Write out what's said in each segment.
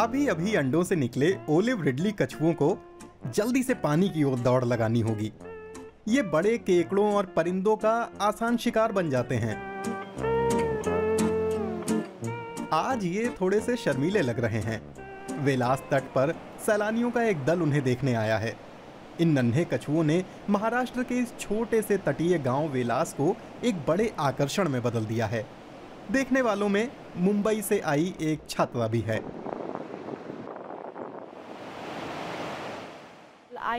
अभी अभी अंडों से निकले ओलिव रिडली कछुओं को जल्दी से पानी की ओर दौड़ लगानी होगी ये बड़े केकड़ों और परिंदों का आसान शिकार बन जाते हैं आज ये थोड़े से शर्मीले लग रहे हैं वेलास तट पर सैलानियों का एक दल उन्हें देखने आया है इन नन्हे कछुओं ने महाराष्ट्र के इस छोटे से तटीय गांव वेलास को एक बड़े आकर्षण में बदल दिया है देखने वालों में मुंबई से आई एक छात्रा भी है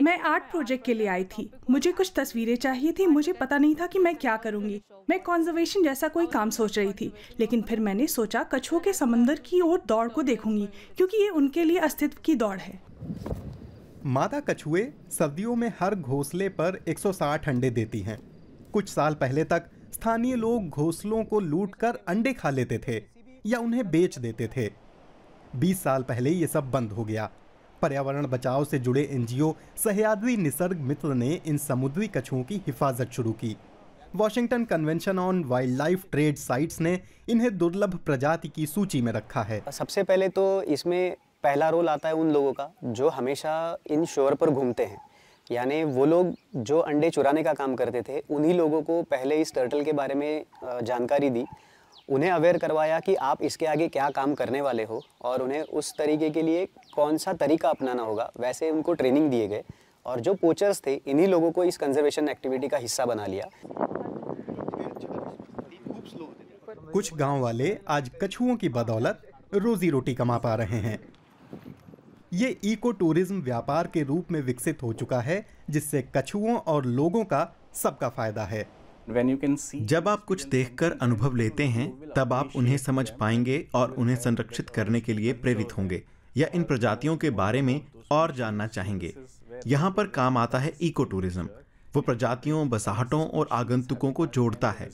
मैं आर्ट प्रोजेक्ट के लिए आई थी मुझे कुछ तस्वीरें चाहिए थी मुझे पता नहीं था कि मैं क्या करूंगी मैं कॉन्जर्वेशन जैसा कोई काम सोच रही थी लेकिन फिर मैंने सोचा कछुओं के समंदर की ओर दौड़ को देखूंगी क्योंकि ये उनके लिए अस्तित्व की दौड़ है मादा कछुए सर्दियों में हर घोंसले पर 160 अंडे देती हैं कुछ साल पहले तक स्थानीय लोग घोंसलों को लूटकर अंडे खा लेते थे या उन्हें बेच देते थे 20 साल पहले ये सब बंद हो गया पर्यावरण बचाव से जुड़े एनजीओ सहयाद्री निसर्ग मित्र ने इन समुद्री कछुओं की हिफाजत शुरू की Washington convention on wildlife trade CITES ने इन्हें दुर्लभ प्रजाति की सूची में रखा है सबसे पहले तो इसमें पहला रोल आता है उन लोगों का जो हमेशा इन शोर पर घूमते हैं यानी वो लोग जो अंडे चुराने का काम करते थे उन्हीं लोगों को पहले इस टर्टल के बारे में जानकारी दी उन्हें अवेयर करवाया कि आप इसके आगे क्या काम करने वाले हो और उन्हें उस तरीके के लिए कौन सा तरीका अपनाना होगा वैसे उनको ट्रेनिंग दिए गए और जो पोचर्स थे इन्हीं लोगों को इस कंजर्वेशन एक्टिविटी का हिस्सा बना लिया कुछ गांव वाले आज कछुओं की बदौलत रोजी रोटी कमा पा रहे हैं ये इको टूरिज्म व्यापार के रूप में विकसित हो चुका है जिससे कछुओं और लोगों का सबका फायदा है जब आप कुछ देखकर अनुभव लेते हैं तब आप उन्हें समझ पाएंगे और उन्हें संरक्षित करने के लिए प्रेरित होंगे या इन प्रजातियों के बारे में और जानना चाहेंगे यहाँ पर काम आता है इको टूरिज्म वो प्रजातियों बसाहटों और आगंतुकों को जोड़ता है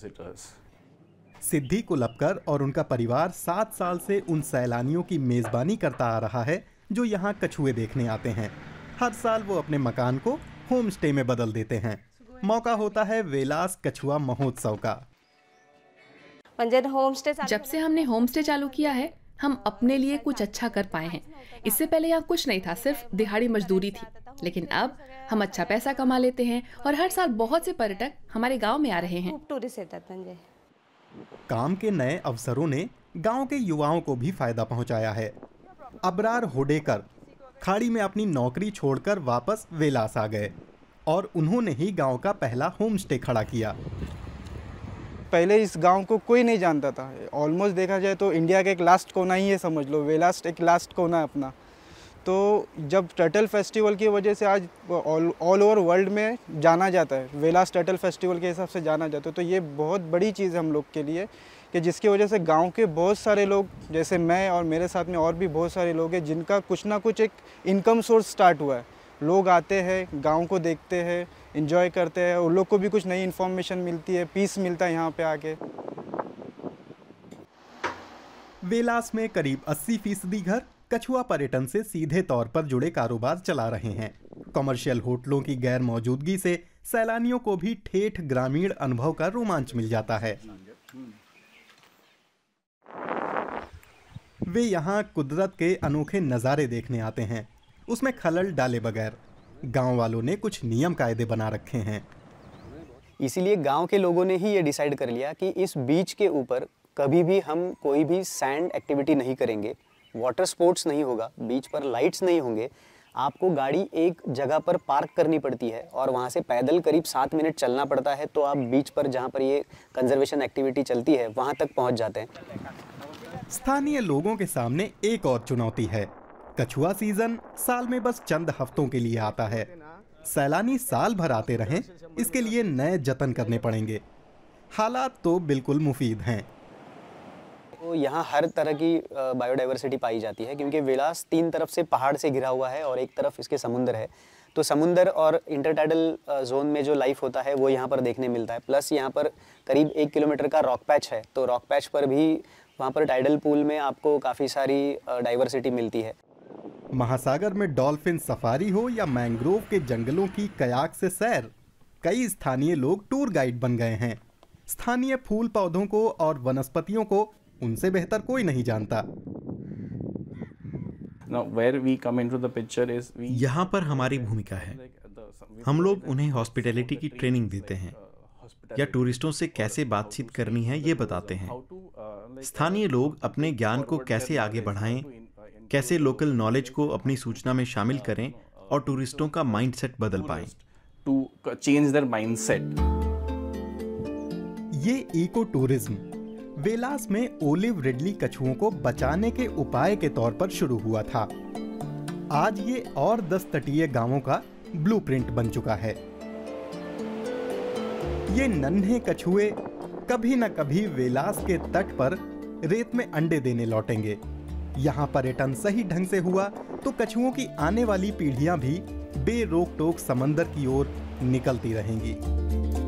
सिद्धि कुलपकर और उनका परिवार सात साल से उन सैलानियों की मेजबानी करता आ रहा है जो यहाँ कछुए देखने आते हैं हर साल वो अपने मकान को होम स्टे में बदल देते हैं मौका होता है वेलास कछुआ महोत्सव का जब से हमने होम स्टे चालू किया है हम अपने लिए कुछ अच्छा कर पाए हैं इससे पहले यहाँ कुछ नहीं था सिर्फ दिहाड़ी मजदूरी थी लेकिन अब हम अच्छा पैसा कमा लेते हैं और हर साल बहुत से पर्यटक हमारे गांव में आ रहे हैं काम के नए अवसरों ने गांव के युवाओं को भी फायदा पहुंचाया है अबरार होडेकर खाड़ी में अपनी नौकरी छोड़कर वापस वेलास आ गए और उन्होंने ही गांव का पहला होम स्टे खड़ा किया पहले इस गांव को कोई नहीं जानता था ऑलमोस्ट देखा जाए तो इंडिया का एक लास्ट कोना ही है समझ लो वे लास्ट एक लास्ट कोना है अपना तो जब टर्टल फेस्टिवल की वजह से आज ऑल ओवर वर्ल्ड में जाना जाता है वेलास टर्टल फेस्टिवल के हिसाब से जाना जाता है तो ये बहुत बड़ी चीज़ है हम लोग के लिए कि जिसकी वजह से गांव के बहुत सारे लोग जैसे मैं और मेरे साथ में और भी बहुत सारे लोग हैं जिनका कुछ ना कुछ एक इनकम सोर्स स्टार्ट हुआ है लोग आते हैं गांव को देखते हैं इन्जॉय करते हैं उन लोग को भी कुछ नई इन्फॉर्मेशन मिलती है पीस मिलता है यहाँ पे आके वेलास में करीब 80 फीसदी घर कछुआ पर्यटन से सीधे तौर पर जुड़े कारोबार चला रहे हैं कमर्शियल होटलों की गैर मौजूदगी से सैलानियों को भी ठेठ ग्रामीण अनुभव का रोमांच मिल जाता है वे यहाँ कुदरत के अनोखे नज़ारे देखने आते हैं उसमें खलल डाले बगैर गांव वालों ने कुछ नियम कायदे बना रखे हैं इसीलिए गांव के लोगों ने ही ये डिसाइड कर लिया कि इस बीच के ऊपर कभी भी हम कोई भी सैंड एक्टिविटी नहीं करेंगे वाटर स्पोर्ट्स नहीं होगा बीच पर लाइट्स नहीं होंगे आपको गाड़ी एक जगह पर पार्क करनी पड़ती है और वहाँ से पैदल करीब सात मिनट चलना पड़ता है तो आप बीच पर जहाँ पर ये कंजर्वेशन एक्टिविटी चलती है वहाँ तक पहुँच जाते हैं स्थानीय लोगों के सामने एक और चुनौती है कछुआ सीजन साल में बस चंद हफ्तों के लिए आता है सैलानी साल भर आते रहें इसके लिए नए जतन करने पड़ेंगे हालात तो बिल्कुल मुफीद हैं तो यहाँ हर तरह की बायोडाइवर्सिटी पाई जाती है क्योंकि विलास तीन तरफ से पहाड़ से घिरा हुआ है और एक तरफ इसके समुंदर है तो समुंदर और इंटरटाइडल जोन में जो लाइफ होता है वो यहाँ पर देखने मिलता है प्लस यहाँ पर करीब एक किलोमीटर का रॉक पैच है तो रॉक पैच पर भी वहाँ पर टाइडल पूल में आपको काफ़ी सारी डाइवर्सिटी मिलती है महासागर में डॉल्फिन सफारी हो या मैंग्रोव के जंगलों की कयाक से सैर कई स्थानीय लोग टूर गाइड बन गए हैं स्थानीय फूल पौधों को और वनस्पतियों को उनसे बेहतर कोई नहीं जानता यहाँ पर हमारी भूमिका है uh, हम लोग उन्हें हॉस्पिटैलिटी uh, की ट्रेनिंग देते uh, हैं या टूरिस्टों से कैसे बातचीत करनी है ये बताते हैं स्थानीय लोग अपने ज्ञान को कैसे आगे बढ़ाएं कैसे लोकल नॉलेज को अपनी सूचना में शामिल करें और टूरिस्टों का माइंडसेट बदल पाए टू चेंज देयर माइंडसेट ये इको टूरिज्म वेलास में ओलिव रिडली कछुओं को बचाने के उपाय के तौर पर शुरू हुआ था आज ये और दस तटीय गांवों का ब्लूप्रिंट बन चुका है ये नन्हे कछुए कभी न कभी वेलास के तट पर रेत में अंडे देने लौटेंगे यहाँ पर्यटन सही ढंग से हुआ तो कछुओं की आने वाली पीढ़ियां भी बेरोक टोक समंदर की ओर निकलती रहेंगी